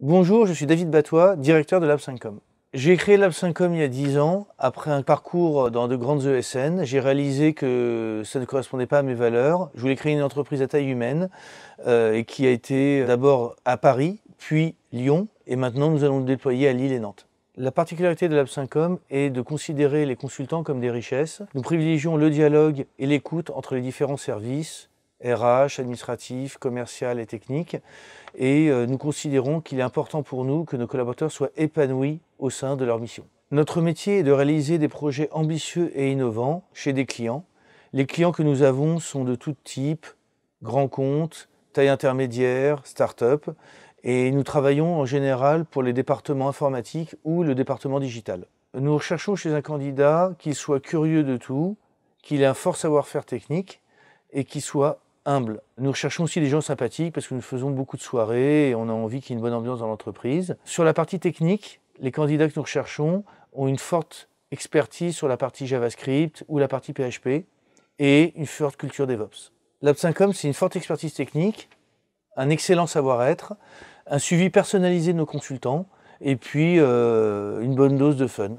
Bonjour, je suis David Batois, directeur de Lab5Com. J'ai créé Lab5Com il y a 10 ans, après un parcours dans de grandes ESN. J'ai réalisé que ça ne correspondait pas à mes valeurs. Je voulais créer une entreprise à taille humaine euh, et qui a été d'abord à Paris, puis Lyon, et maintenant nous allons le déployer à Lille et Nantes. La particularité de Lab5Com est de considérer les consultants comme des richesses. Nous privilégions le dialogue et l'écoute entre les différents services RH, administratif, commercial et technique. Et euh, nous considérons qu'il est important pour nous que nos collaborateurs soient épanouis au sein de leur mission. Notre métier est de réaliser des projets ambitieux et innovants chez des clients. Les clients que nous avons sont de tout type, grands comptes, taille intermédiaire, start-up. Et nous travaillons en général pour les départements informatiques ou le département digital. Nous recherchons chez un candidat qu'il soit curieux de tout, qu'il ait un fort savoir-faire technique et qu'il soit nous recherchons aussi des gens sympathiques parce que nous faisons beaucoup de soirées et on a envie qu'il y ait une bonne ambiance dans l'entreprise. Sur la partie technique, les candidats que nous recherchons ont une forte expertise sur la partie JavaScript ou la partie PHP et une forte culture DevOps. lab 5 c'est une forte expertise technique, un excellent savoir-être, un suivi personnalisé de nos consultants et puis euh, une bonne dose de fun.